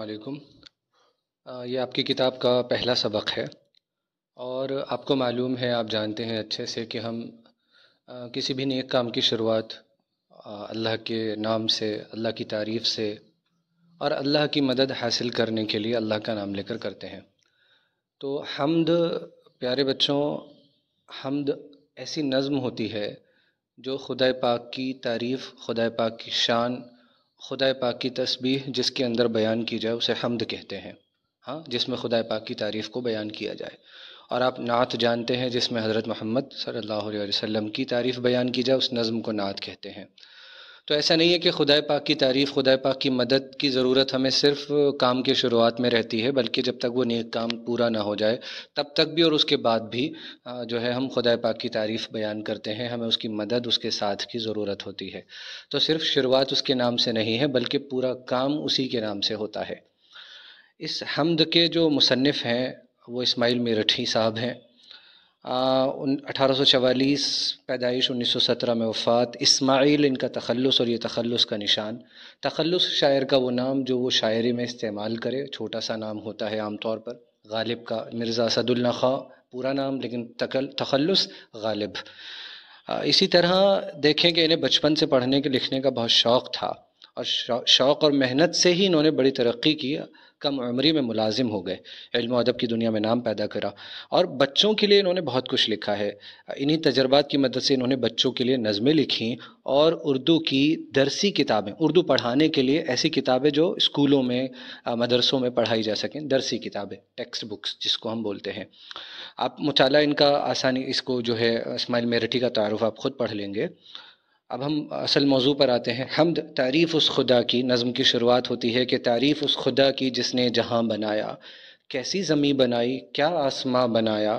वालेकुम ये आपकी किताब का पहला सबक है और आपको मालूम है आप जानते हैं अच्छे से कि हम किसी भी नेक काम की शुरुआत अल्लाह के नाम से अल्लाह की तारीफ़ से और अल्लाह की मदद हासिल करने के लिए अल्लाह का नाम लेकर करते हैं तो हमद प्यारे बच्चों हमद ऐसी नज़म होती है जो खुदा पाक की तारीफ़ खुदा पाक की शान खुदा पाक की तस्बीह जिसके अंदर बयान की जाए उसे हमद कहते हैं हाँ जिसमें खुदा पाक की तारीफ़ को बयान किया जाए और आप नात जानते हैं जिसमें हज़रत महमद सल्ला वसम की तारीफ़ बयान की जाए उस नज़म को नात कहते हैं तो ऐसा नहीं है कि खुदा पाक की तारीफ़ खुदा पाक की मदद की ज़रूरत हमें सिर्फ काम के शुरुआत में रहती है बल्कि जब तक वो नेक काम पूरा ना हो जाए तब तक भी और उसके बाद भी जो है हम खुदा पाक की तारीफ़ बयान करते हैं हमें उसकी मदद उसके साथ की ज़रूरत होती है तो सिर्फ शुरुआत उसके नाम से नहीं है बल्कि पूरा काम उसी के नाम से होता है इस हमद के जो मुसनफ़ हैं वो इस्माइल मेरठी साहब हैं अठारह चवालीस पैदाइश उन्नीस सौ सत्रह में वफ़ात इस्माइल इनका तखलस और ये तखलस का निशान तखलस शायर का वो नाम जो वो शायरी में इस्तेमाल करे छोटा सा नाम होता है आमतौर पर गालिब का मिर्ज़ा सदुल्ला खां पूरा नाम लेकिन तकल तखलस गालिब इसी तरह देखें कि इन्हें बचपन से पढ़ने के लिखने का बहुत शौक़ था और शौक़ और मेहनत से ही इन्होंने बड़ी तरक्की की कम उम्री में मुलाजिम हो गए इल्म अदब की दुनिया में नाम पैदा करा और बच्चों के लिए इन्होंने बहुत कुछ लिखा है इन्हीं तजर्बात की मदद से इन्होंने बच्चों के लिए नज़में लिखीं और उर्दू की दरसी किताबें उर्दू पढ़ाने के लिए ऐसी किताबें जो स्कूलों में मदरसों में पढ़ाई जा सकें दरसी किताबें टेक्स्ट बुक्स जिसको हम बोलते हैं आप मुताला इनका आसानी इसको जो है इसमाइल मेरठी का तारफ़ आप ख़ुद पढ़ लेंगे अब हम असल मौजू पर आते हैं हमद तारीफ़ उस खुदा की नज़म की शुरुआत होती है कि तारीफ़ उस खुदा की जिसने जहाँ बनाया कैसी ज़मीं बनाई क्या आसमां बनाया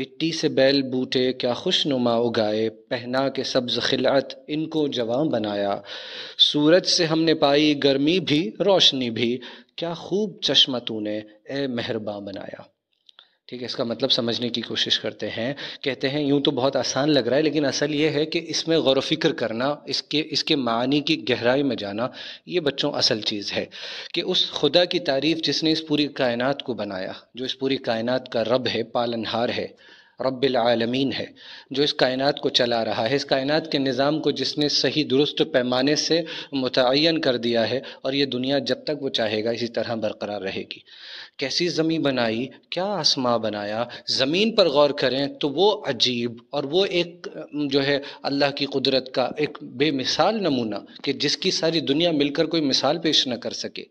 मिट्टी से बैल बूटे क्या खुशनुमा उगाए पहना के सब्ज़ खिलत इनको जवां बनाया सूरज से हमने पाई गर्मी भी रोशनी भी क्या खूब चश्मा तूने ए मेहरबा बनाया ठीक है इसका मतलब समझने की कोशिश करते हैं कहते हैं यूँ तो बहुत आसान लग रहा है लेकिन असल ये है कि इसमें गौर फिक्र करना इसके इसके मानी की गहराई में जाना ये बच्चों असल चीज़ है कि उस खुदा की तारीफ़ जिसने इस पूरी कायनात को बनाया जो इस पूरी कायनात का रब है पालनहार है रबालमीन है जो इस कायनात को चला रहा है इस कायनात के निज़ाम को जिसने सही दुरुस्त पैमाने से मुतन कर दिया है और ये दुनिया जब तक वो चाहेगा इसी तरह बरकरार रहेगी कैसी ज़मी बनाई क्या आसमां बनाया ज़मीन पर गौर करें तो वो अजीब और वो एक जो है अल्लाह की कुदरत का एक बेमिसाल नमूना कि जिसकी सारी दुनिया मिलकर कोई मिसाल पेश न कर सके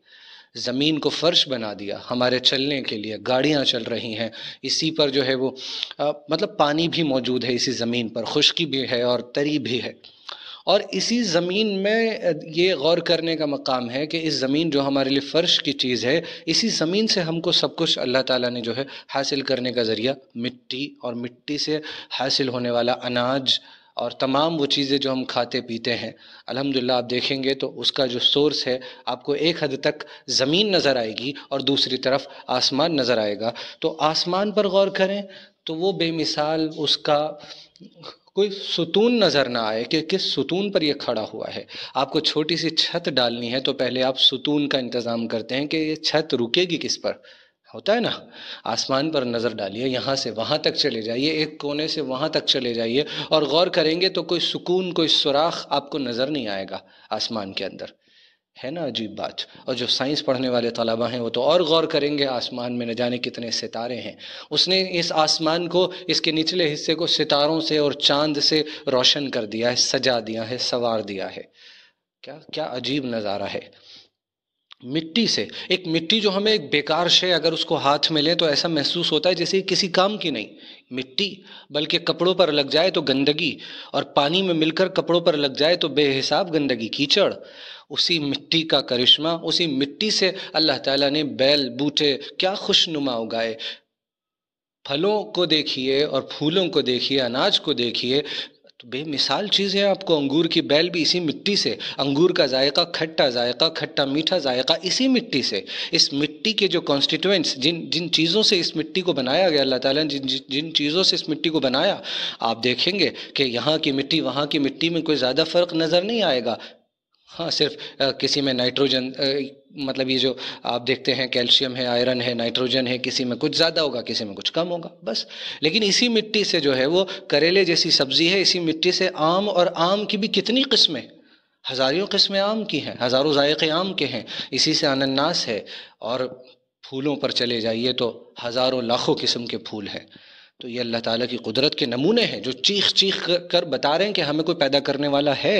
ज़मीन को फ़र्श बना दिया हमारे चलने के लिए गाड़ियाँ चल रही हैं इसी पर जो है वो आ, मतलब पानी भी मौजूद है इसी ज़मीन पर खुश्की भी है और तरी भी है और इसी ज़मीन में ये गौर करने का मकाम है कि इस ज़मीन जो हमारे लिए फ़र्श की चीज़ है इसी ज़मीन से हमको सब कुछ अल्लाह ताला ने जो है हासिल करने का ज़रिया मिट्टी और मिट्टी से हासिल होने वाला अनाज और तमाम वो चीज़ें जो हम खाते पीते हैं अल्हम्दुलिल्लाह आप देखेंगे तो उसका जो सोर्स है आपको एक हद तक ज़मीन नज़र आएगी और दूसरी तरफ आसमान नज़र आएगा तो आसमान पर गौर करें तो वो बेमिसाल उसका कोई सुतून नज़र ना आए कि किस सुतून पर ये खड़ा हुआ है आपको छोटी सी छत डालनी है तो पहले आप सुतून का इंतज़ाम करते हैं कि ये छत रुकेगी किस पर होता है ना आसमान पर नज़र डालिए यहाँ से वहाँ तक चले जाइए एक कोने से वहाँ तक चले जाइए और गौर करेंगे तो कोई सुकून कोई सुराख आपको नज़र नहीं आएगा आसमान के अंदर है ना अजीब बात और जो साइंस पढ़ने वाले तलबा हैं वो तो और गौर करेंगे आसमान में न जाने कितने सितारे हैं उसने इस आसमान को इसके निचले हिस्से को सितारों से और चांद से रोशन कर दिया है सजा दिया है सवार दिया है क्या क्या अजीब नज़ारा है मिट्टी से एक मिट्टी जो हमें एक बेकार शे अगर उसको हाथ में लें तो ऐसा महसूस होता है जैसे किसी काम की नहीं मिट्टी बल्कि कपड़ों पर लग जाए तो गंदगी और पानी में मिलकर कपड़ों पर लग जाए तो बेहिसाब गंदगी कीचड़ उसी मिट्टी का करिश्मा उसी मिट्टी से अल्लाह ताला ने बैल बूटे क्या खुशनुमा उगाए फलों को देखिए और फूलों को देखिए अनाज को देखिए तो बेमिसाल चीज़ है आपको अंगूर की बैल भी इसी मिट्टी से अंगूर का जायका खट्टा जायका खट्टा मीठा जायका इसी मिट्टी से इस मिट्टी के जो कॉन्स्टिट्यूएंट्स जिन जिन चीज़ों से इस मिट्टी को बनाया गया अल्लाह ताला ने जिन जिन चीज़ों से इस मिट्टी को बनाया आप देखेंगे कि यहाँ की मिट्टी वहाँ की मिट्टी में कोई ज़्यादा फ़र्क नज़र नहीं आएगा हाँ सिर्फ आ, किसी में नाइट्रोजन आ, मतलब ये जो आप देखते हैं कैल्शियम है आयरन है नाइट्रोजन है किसी में कुछ ज़्यादा होगा किसी में कुछ कम होगा बस लेकिन इसी मिट्टी से जो है वो करेले जैसी सब्ज़ी है इसी मिट्टी से आम और आम की भी कितनी किस्में हज़ारों किस्में आम की हैं हज़ारों जायके आम के हैं इसी से अनन्नास है और फूलों पर चले जाइए तो हज़ारों लाखों किस्म के फूल हैं तो ये अल्लाह ताला की कुदरत के नमूने हैं जो चीख चीख कर बता रहे हैं कि हमें कोई पैदा करने वाला है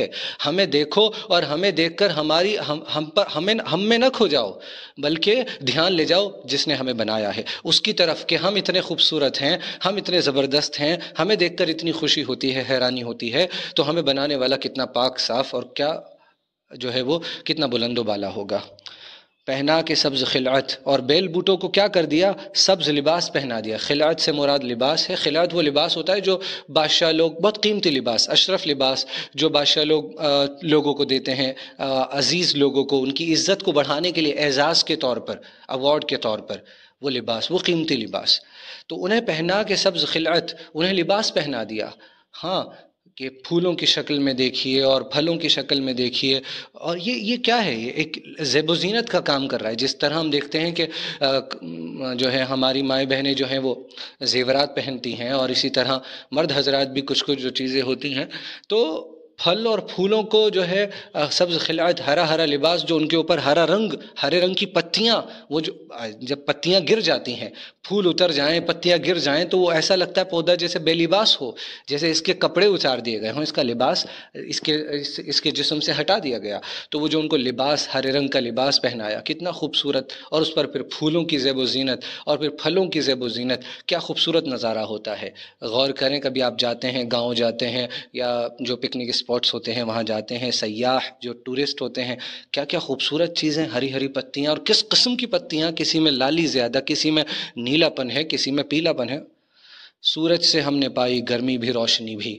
हमें देखो और हमें देखकर हमारी हम हम पर हमें हम में न खो जाओ बल्कि ध्यान ले जाओ जिसने हमें बनाया है उसकी तरफ कि हम इतने खूबसूरत हैं हम इतने ज़बरदस्त हैं हमें कर इतनी खुशी होती है हैरानी होती है तो हमें बनाने वाला कितना पाक साफ़ और क्या जो है वो कितना बुलंदोबाला होगा पहना के सब्ज़ खिलात और बेल बूटों को क्या कर दिया सब्ज़ लिबास पहना दिया खिलात से मुराद लिबास है खिलात वो लिबास होता है जो बादशाह लोग बहुत कीमती लिबास अशरफ लिबास जो बादशाह लोग लोगों को देते हैं अज़ीज़ लोगों को उनकी इज़्ज़त को बढ़ाने के लिए एज़ाज़ के तौर पर अवार्ड के तौर पर वो लिबास वो कीमती लिबास तो उन्हें पहना के सब्ज़ खिलात उन्हें लिबास पहना दिया हाँ कि फूलों की शक्ल में देखिए और फलों की शक्ल में देखिए और ये ये क्या है ये एक जेबोजीनत का काम कर रहा है जिस तरह हम देखते हैं कि जो है हमारी माएँ बहनें जो हैं वो जेवरात पहनती हैं और इसी तरह मर्द हजरात भी कुछ कुछ जो चीज़ें होती हैं तो फल और फूलों को जो है सब्ज़ खिलात हरा हरा लिबास जो उनके ऊपर हरा रंग हरे रंग की पत्तियाँ वो जो जब पत्तियाँ गिर जाती हैं फूल उतर जाएं पत्तियां गिर जाएं तो वो ऐसा लगता है पौधा जैसे बेलिबास हो जैसे इसके कपड़े उतार दिए गए हों इसका लिबास इसके इस, इसके जिसम से हटा दिया गया तो वो जो उनको लिबास हरे रंग का लिबास पहनाया कितना खूबसूरत और उस पर फिर फूलों की जेब जीनत और फिर फलों की जेब जीनत क्या खूबसूरत नज़ारा होता है गौर करें कभी आप जाते हैं गाँव जाते हैं या जो पिकनिक स्पॉट्स होते हैं वहाँ जाते हैं सयाह जो टूरिस्ट होते हैं क्या क्या खूबसूरत चीज़ें हरी हरी पत्तियाँ और किस कस्म की पत्तियाँ किसी में लाली ज़्यादा किसी में नीलापन है किसी में पीलापन है सूरज से हमने पाई गर्मी भी रोशनी भी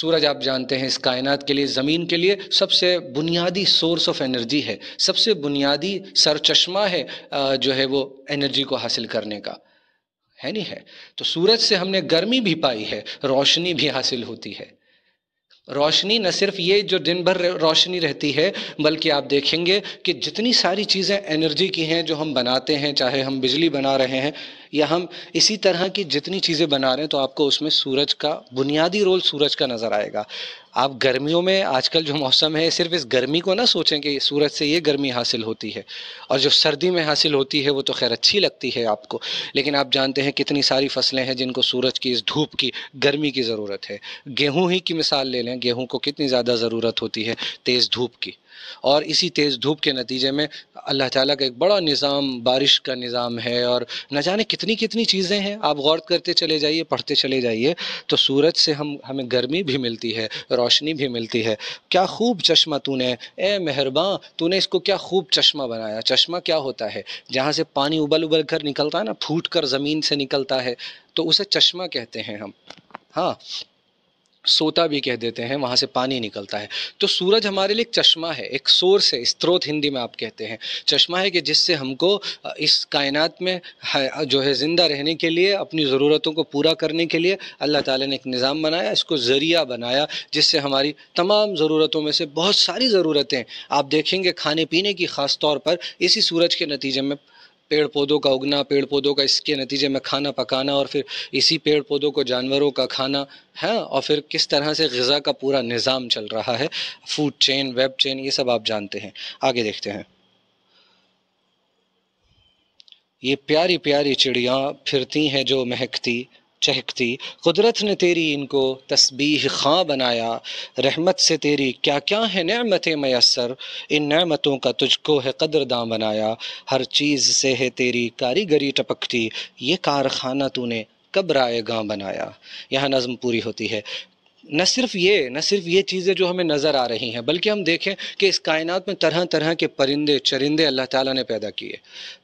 सूरज आप जानते हैं इस कायनात के लिए ज़मीन के लिए सबसे बुनियादी सोर्स ऑफ एनर्जी है सबसे बुनियादी सरचश्मा है जो है वो एनर्जी को हासिल करने का है नहीं है तो सूरज से हमने गर्मी भी पाई है रोशनी भी हासिल होती है रोशनी न सिर्फ ये जो दिन भर रोशनी रहती है बल्कि आप देखेंगे कि जितनी सारी चीज़ें एनर्जी की हैं जो हम बनाते हैं चाहे हम बिजली बना रहे हैं या हम इसी तरह की जितनी चीज़ें बना रहे हैं तो आपको उसमें सूरज का बुनियादी रोल सूरज का नज़र आएगा आप गर्मियों में आजकल जो मौसम है सिर्फ इस गर्मी को ना सोचें कि सूरज से ये गर्मी हासिल होती है और जो सर्दी में हासिल होती है वो तो खैर अच्छी लगती है आपको लेकिन आप जानते हैं कितनी सारी फसलें हैं जिनको सूरज की इस धूप की गर्मी की ज़रूरत है गेहूँ ही की मिसाल ले लें गेहूँ को कितनी ज़्यादा ज़रूरत होती है तेज़ धूप की और इसी तेज़ धूप के नतीजे में अल्लाह ताला का एक बड़ा निज़ाम बारिश का निज़ाम है और न जाने कितनी कितनी चीज़ें हैं आप गौर करते चले जाइए पढ़ते चले जाइए तो सूरज से हम हमें गर्मी भी मिलती है रोशनी भी मिलती है क्या खूब चश्मा तूने ए मेहरबान तूने इसको क्या खूब चश्मा बनाया चश्मा क्या होता है जहाँ से पानी उबल उबल कर निकलता है ना फूट कर ज़मीन से निकलता है तो उसे चश्मा कहते हैं हम हाँ सोता भी कह देते हैं वहाँ से पानी निकलता है तो सूरज हमारे लिए एक चश्मा है एक सोर्स है स्त्रोत हिंदी में आप कहते हैं चश्मा है कि जिससे हमको इस कायनात में जो है ज़िंदा रहने के लिए अपनी ज़रूरतों को पूरा करने के लिए अल्लाह ताला ने एक निज़ाम बनाया इसको ज़रिया बनाया जिससे हमारी तमाम ज़रूरतों में से बहुत सारी ज़रूरतें आप देखेंगे खाने पीने की ख़ास तौर पर इसी सूरज के नतीजे में पेड़ पौधों का उगना पेड़ पौधों का इसके नतीजे में खाना पकाना और फिर इसी पेड़ पौधों को जानवरों का खाना है हाँ, और फिर किस तरह से गज़ा का पूरा निज़ाम चल रहा है फूड चेन वेब चेन ये सब आप जानते हैं आगे देखते हैं ये प्यारी प्यारी चिड़ियाँ फिरती हैं जो महकती चहकती कुदरत ने तेरी इनको तस्बीह खां बनाया रहमत से तेरी क्या क्या है नमत मैसर इन नमतों का तुझको है कदरदां बनाया हर चीज़ से है तेरी कारीगरी टपकती ये कारखाना तूने कब राय रायगा बनाया यह नज़म पूरी होती है न सिर्फ ये न सिर्फ ये चीज़ें जो हमें नज़र आ रही हैं बल्कि हम देखें कि इस कायनात में तरह तरह के परिंदे चरिंदे अल्लाह ताला ने पैदा किए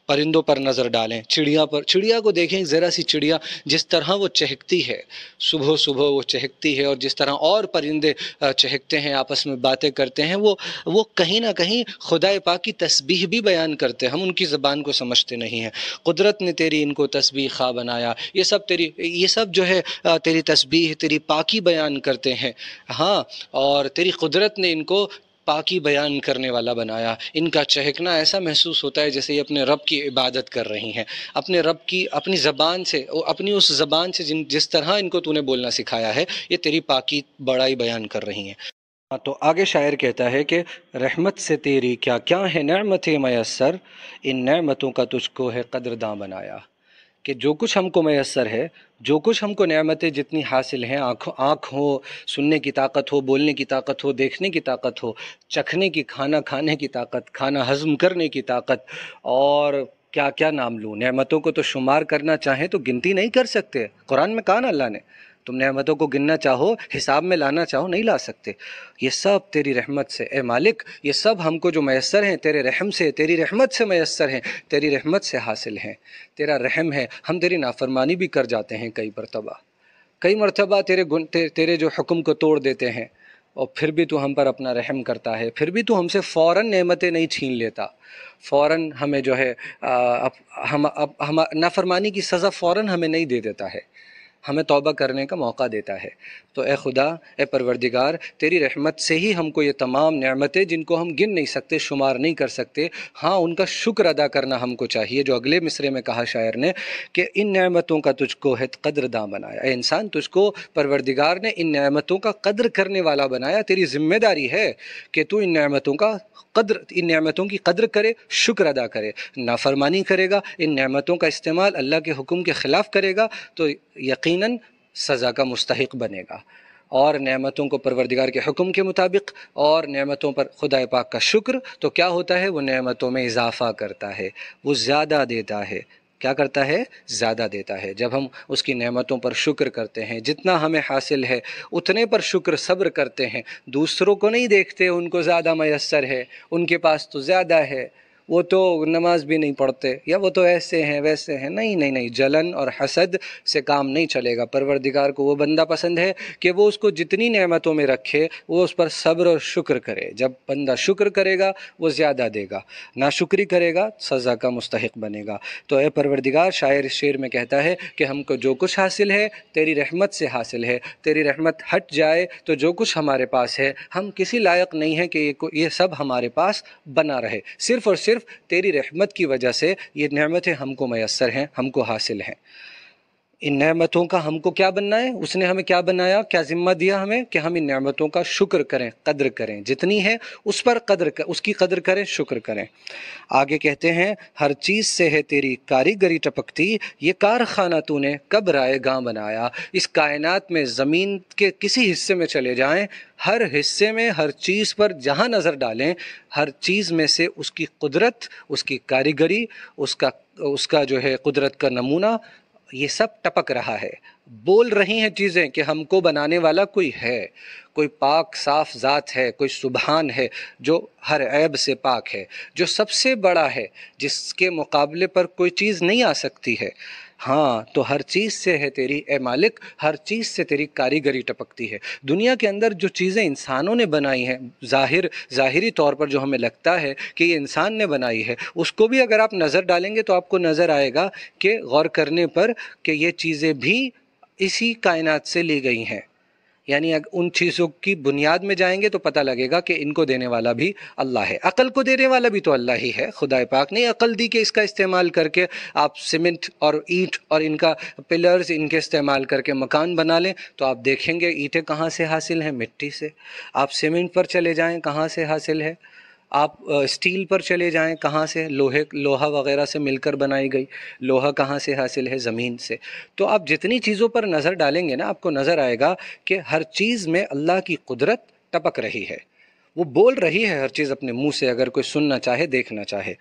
परिंदों पर नज़र डालें चिड़िया पर चिड़िया को देखें ज़रा सी चिड़िया जिस तरह वो चहकती है सुबह सुबह वो चहकती है और जिस तरह और परिंदे चहकते हैं आपस में बातें करते हैं वो वो कहीं ना कहीं खुदा पाक की तस्बीह भी बयान करते हैं हम उनकी ज़बान को समझते नहीं हैं कुदरत ने तेरी इनको तस्बीह खा बनाया ये सब तेरी ये सब जो है तेरी तस्बीह तेरी पाकी बयान करते हैं हाँ और तेरी कुदरत ने इनको पाकि बयान करने वाला बनाया इनका चहकना ऐसा महसूस होता है जैसे ये अपने रब की इबादत कर रही हैं अपने रब की अपनी ज़बान से अपनी उस ज़बान से जिन जिस तरह इनको तूने बोलना सिखाया है ये तेरी पाकि बड़ाई बयान कर रही हैं हाँ तो आगे शायर कहता है कि रहमत से तेरी क्या क्या है नमत मैसर इन नमतों का तुझको है कदरदां बनाया कि जो कुछ हमको मैसर है जो कुछ हमको नियामतें जितनी हासिल हैं आँख आँख हो सुनने की ताकत हो बोलने की ताकत हो देखने की ताकत हो चखने की खाना खाने की ताकत खाना हज़म करने की ताकत और क्या क्या नाम लूँ नमतों को तो शुमार करना चाहें तो गिनती नहीं कर सकते कुरान में कहा ना अल्लाह ने तुम नमतों को गिनना चाहो हिसाब में लाना चाहो नहीं ला सकते ये सब तेरी रहमत से ए मालिक ये सब हमको जो मैसर हैं तेरे रहम से तेरी रहमत से मैसर हैं तेरी रहमत से हासिल हैं तेरा रहम है हम तेरी नाफरमानी भी कर जाते हैं कई मरतबा कई मरतबा तेरे गुन ते, तेरे जो हुक्म को तोड़ देते हैं और फिर भी तू हम पर अपना रहम करता है फिर भी तू हमसे फ़ौर नमतें नहीं छीन लेता फ़ौर हमें जो है आ, अप, हम अब हम नाफरमानी की सज़ा फ़ौर हमें नहीं दे देता है हमें तौबा करने का मौका देता है तो ए खुदा ए परवरदिगार तेरी रहमत से ही हमको ये तमाम नमतें जिनको हम गिन नहीं सकते शुमार नहीं कर सकते हाँ उनका शुक्र अदा करना हमको चाहिए जो अगले मिसरे में कहा शायर ने कि इन नमतों का तुझको है कदर दां बनाया ए इंसान तुझको परवरदिगार ने इन नमतों का कदर करने वाला बनाया तेरी जिम्मेदारी है कि तू इन नमतों का कदर इन नमतों की कदर करे शुक्र अदा करे नाफरमानी करेगा इन नमतों का इस्तेमाल अल्लाह के हुक्म के ख़िलाफ़ करेगा तो यकीन यकीनन सज़ा का मुस्तक बनेगा और नेमतों को परवरदिगार के हुक्म के मुताबिक और नेमतों पर खुदा पाक का शुक्र तो क्या होता है वो नेमतों में इजाफ़ा करता है वो ज़्यादा देता है क्या करता है ज़्यादा देता है जब हम उसकी नेमतों पर शुक्र करते हैं जितना हमें हासिल है उतने पर शुक्र सब्र करते हैं दूसरों को नहीं देखते उनको ज़्यादा मैसर है उनके पास तो ज़्यादा है वो तो नमाज भी नहीं पढ़ते या वो तो ऐसे हैं वैसे हैं नहीं नहीं नहीं जलन और हसद से काम नहीं चलेगा परवरदिगार को वो बंदा पसंद है कि वो उसको जितनी नेमतों में रखे वो उस पर सब्र और शुक्र करे जब बंदा शुक्र करेगा वो ज़्यादा देगा ना शुक्री करेगा सज़ा का मुस्तक बनेगा तो ए परवरदिगार शायर शेर में कहता है कि हमको जो कुछ हासिल है तेरी रहमत से हासिल है तेरी रहमत हट जाए तो जो कुछ हमारे पास है हम किसी लायक नहीं है कि ये सब हमारे पास बना रहे सिर्फ़ और सिर्फ सिर्फ तेरी रहमत की वजह से ये नमतें हमको मैसर हैं हमको हासिल हैं इन नमतों का हमको क्या बनना है उसने हमें क्या बनाया क्या ज़िम्मा दिया हमें कि हम इन नमतों का शुक्र करें कद्र करें जितनी है उस पर कदर कर, उसकी क़दर करें शुक्र करें आगे कहते हैं हर चीज़ से है तेरी कारीगरी टपकती ये कारखाना तूने कब राय गाँव बनाया इस कायनात में ज़मीन के किसी हिस्से में चले जाएँ हर हिस्से में हर चीज़ पर जहाँ नज़र डालें हर चीज़ में से उसकी कुदरत उसकी कारीगरी उसका उसका जो है कुदरत का नमूना ये सब टपक रहा है बोल रही हैं चीज़ें कि हमको बनाने वाला कोई है कोई पाक साफ ज़ात है कोई सुबहान है जो हर ऐब से पाक है जो सबसे बड़ा है जिसके मुकाबले पर कोई चीज़ नहीं आ सकती है हाँ तो हर चीज़ से है तेरी ए मालिक हर चीज़ से तेरी कारीगरी टपकती है दुनिया के अंदर जो चीज़ें इंसानों ने बनाई हैं जाहिर ज़ाहिरी तौर पर जो हमें लगता है कि ये इंसान ने बनाई है उसको भी अगर आप नज़र डालेंगे तो आपको नज़र आएगा कि गौर करने पर कि ये चीज़ें भी इसी कायनात से ली गई हैं यानी उन चीज़ों की बुनियाद में जाएंगे तो पता लगेगा कि इनको देने वाला भी अल्लाह है अकल को देने वाला भी तो अल्लाह ही है खुदा पाक ने अकल दी कि इसका इस्तेमाल करके आप सीमेंट और ईंट और इनका पिलर्स इनके इस्तेमाल करके मकान बना लें तो आप देखेंगे ईंटें कहाँ से हासिल हैं मिट्टी से आप सीमेंट पर चले जाएँ कहाँ से हासिल है आप स्टील पर चले जाएं कहाँ से लोहे लोहा वगैरह से मिलकर बनाई गई लोहा कहाँ से हासिल है ज़मीन से तो आप जितनी चीज़ों पर नज़र डालेंगे ना आपको नज़र आएगा कि हर चीज़ में अल्लाह की कुदरत टपक रही है वो बोल रही है हर चीज़ अपने मुंह से अगर कोई सुनना चाहे देखना चाहे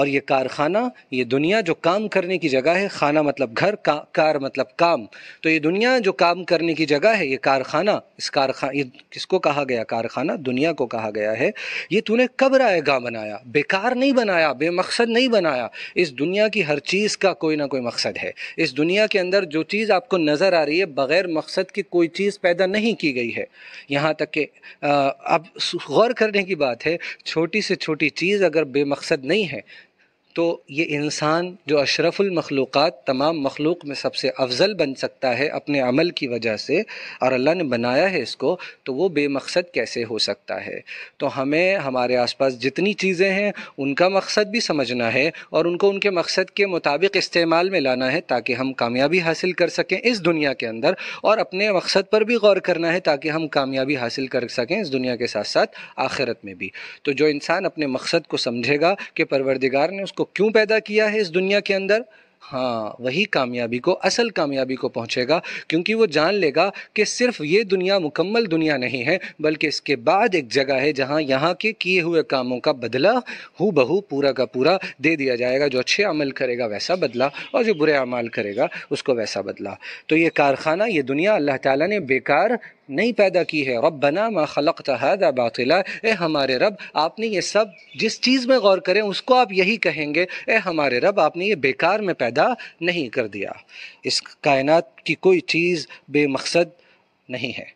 और ये कारखाना ये दुनिया जो काम करने की जगह है खाना मतलब घर का कार मतलब काम तो ये दुनिया जो काम करने की जगह है ये कारखाना इस कारखाना ये किसको कहा गया कारखाना दुनिया को कहा गया है ये तूने कब रायगा बनाया बेकार नहीं बनाया बेमकसद नहीं बनाया इस दुनिया की हर चीज़ का कोई ना कोई मकसद है इस दुनिया के अंदर जो चीज़ आपको नज़र आ रही है बग़ैर मकसद की कोई चीज़ पैदा नहीं की गई है यहाँ तक कि अब गौर करने की बात है छोटी से छोटी चीज़ अगर बेमकसद नहीं है तो ये इंसान जो अशरफुल मखलूक़ात तमाम मखलूक में सबसे अफजल बन सकता है अपने अमल की वजह से और अल्लाह ने बनाया है इसको तो वो बेमकसद कैसे हो सकता है तो हमें हमारे आसपास जितनी चीज़ें हैं उनका मकसद भी समझना है और उनको उनके मकसद के मुताबिक इस्तेमाल में लाना है ताकि हम कामयाबी हासिल कर सकें इस दुनिया के अंदर और अपने मकसद पर भी गौर करना है ताकि हम कामयाबी हासिल कर सकें इस दुनिया के साथ साथ आखिरत में भी तो जो इंसान अपने मकसद को समझेगा कि परवरदिगार ने उसको को क्यों पैदा किया है इस दुनिया के अंदर हाँ वही कामयाबी को असल कामयाबी को पहुँचेगा क्योंकि वो जान लेगा कि सिर्फ ये दुनिया मुकम्मल दुनिया नहीं है बल्कि इसके बाद एक जगह है जहाँ यहाँ के किए हुए कामों का बदला हु बहू पूरा का पूरा दे दिया जाएगा जो अच्छे अमल करेगा वैसा बदला और जो बुरे अमाल करेगा उसको वैसा बदला तो ये कारखाना ये दुनिया अल्लाह ताली ने बेकार नहीं पैदा की है रब बना मा खलक तहदा बातिला ए हमारे रब आपने ये सब जिस चीज़ में गौर करें उसको आप यही कहेंगे ए हमारे रब आपने ये बेकार में पैदा नहीं कर दिया इस कायनात की कोई चीज़ बेमकसद नहीं है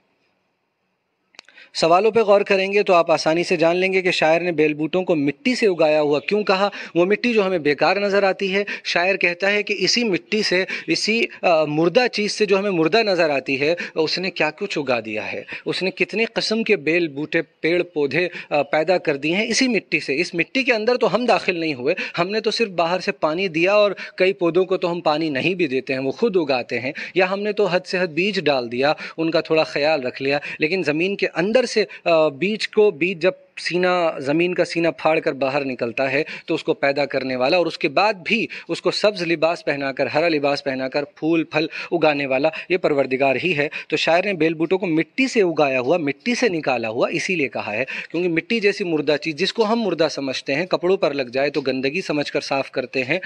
सवालों पर गौर करेंगे तो आप आसानी से जान लेंगे कि शायर ने बेलबूटों को मिट्टी से उगाया हुआ क्यों कहा वो मिट्टी जो हमें बेकार नज़र आती है शायर कहता है कि इसी मिट्टी से इसी आ, मुर्दा चीज़ से जो हमें मुर्दा नज़र आती है उसने क्या कुछ उगा दिया है उसने कितने कस्म के बेल बूटे पेड़ पौधे पैदा कर दिए हैं इसी मिट्टी से इस मिट्टी के अंदर तो हम दाखिल नहीं हुए हमने तो सिर्फ बाहर से पानी दिया और कई पौधों को तो हम पानी नहीं भी देते हैं वो खुद उगाते हैं या हमने तो हद से हद बीज डाल दिया उनका थोड़ा ख्याल रख लिया लेकिन ज़मीन के अंदर से बीज को बीज जब सीना ज़मीन का सीना फाड़ कर बाहर निकलता है तो उसको पैदा करने वाला और उसके बाद भी उसको सब्ज़ लिबास पहनाकर हरा लिबास पहनाकर फूल फल उगाने वाला ये परवरदिगार ही है तो शायर ने बेलबूटों को मिट्टी से उगाया हुआ मिट्टी से निकाला हुआ इसीलिए कहा है क्योंकि मिट्टी जैसी मुर्दा चीज़ जिसको हम मुर्दा समझते हैं कपड़ों पर लग जाए तो गंदगी समझ कर साफ़ करते हैं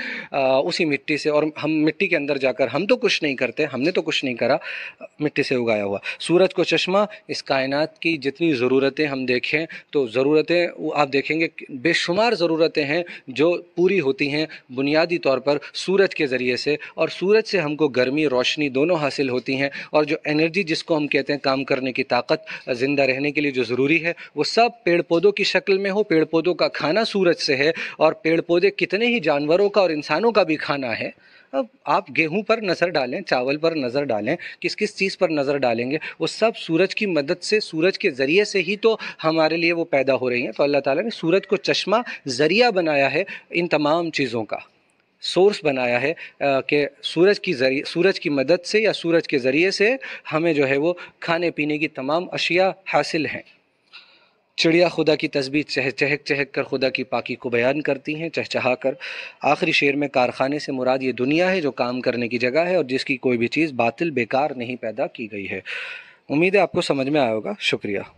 उसी मिट्टी से और हम मिट्टी के अंदर जाकर हम तो कुछ नहीं करते हमने तो कुछ नहीं करा मिट्टी से उगाया हुआ सूरज को चश्मा इस कायनात की जितनी ज़रूरतें हम देखें तो ज़रूरतें वो आप देखेंगे बेशुमार ज़रूरतें हैं जो पूरी होती हैं बुनियादी तौर पर सूरज के ज़रिए से और सूरज से हमको गर्मी रोशनी दोनों हासिल होती हैं और जो एनर्जी जिसको हम कहते हैं काम करने की ताकत ज़िंदा रहने के लिए जो ज़रूरी है वो सब पेड़ पौधों की शक्ल में हो पेड़ पौधों का खाना सूरज से है और पेड़ पौधे कितने ही जानवरों का और इंसानों का भी खाना है अब आप गेहूं पर नज़र डालें चावल पर नज़र डालें किस किस चीज़ पर नज़र डालेंगे वो सब सूरज की मदद से सूरज के ज़रिए से ही तो हमारे लिए वो पैदा हो रही हैं तो अल्लाह ताला ने सूरज को चश्मा ज़रिया बनाया है इन तमाम चीज़ों का सोर्स बनाया है कि सूरज की जरिए सूरज की मदद से या सूरज के ज़रिए से हमें जो है वो खाने पीने की तमाम अशिया हासिल हैं चिड़िया खुदा की तस्वीर चह चहक चहक कर खुदा की पाकि को बयान करती हैं चहचहा कर आखिरी शेर में कारखाने से मुराद ये दुनिया है जो काम करने की जगह है और जिसकी कोई भी चीज़ बातिल बेकार नहीं पैदा की गई है उम्मीद है आपको समझ में आया होगा शुक्रिया